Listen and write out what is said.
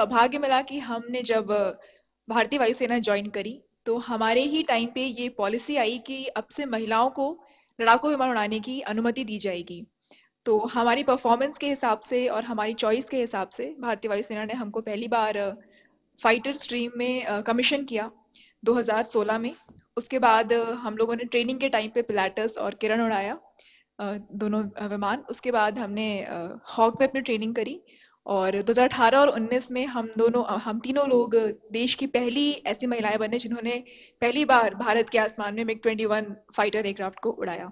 सौभाग्य मिला कि हमने जब भारतीय वायुसेना ज्वाइन करी तो हमारे ही टाइम पे ये पॉलिसी आई कि अब से महिलाओं को लड़ाकू विमान उड़ाने की अनुमति दी जाएगी तो हमारी परफॉर्मेंस के हिसाब से और हमारी चॉइस के हिसाब से भारतीय वायुसेना ने हमको पहली बार फाइटर स्ट्रीम में कमीशन किया 2016 में उसके बाद हम लोगों ने ट्रेनिंग के टाइम पे पिलाटस और किरण उड़ाया दोनों विमान उसके बाद हमने हॉक में अपनी ट्रेनिंग करी और 2018 और 19 में हम दोनों हम तीनों लोग देश की पहली ऐसी महिलाएं बने जिन्होंने पहली बार भारत के आसमान में मिग 21 फाइटर एयरक्राफ्ट को उड़ाया